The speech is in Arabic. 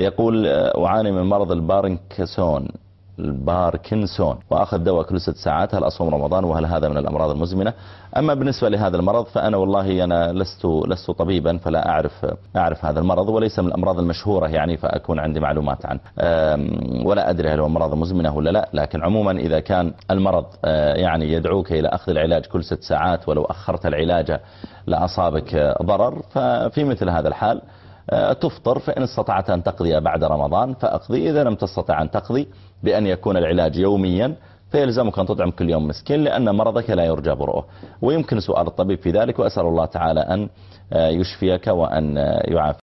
يقول آه، أعاني من مرض البارنكسون الباركنسون وأخذ دواء كل ست ساعات هل أصوم رمضان وهل هذا من الأمراض المزمنة أما بالنسبة لهذا المرض فأنا والله أنا لست لست طبيبا فلا أعرف أعرف هذا المرض وليس من الأمراض المشهورة يعني فأكون عندي معلومات عنه ولا أدري هل هو مرض مزمنة ولا لا لكن عموما إذا كان المرض آه، يعني يدعوك إلى أخذ العلاج كل ست ساعات ولو أخرت العلاج لأصابك آه، ضرر ففي مثل هذا الحال آه، تفطر فإن استطعت أن تقضي بعد رمضان فأقضي إذا لم تستطع أن تقضي بأن يكون العلاج يوميا فيلزمك أن تطعم كل يوم مسكين لأن مرضك لا يرجى برؤه ويمكن سؤال الطبيب في ذلك وأسأل الله تعالى أن آه، يشفيك وأن آه، يعافيك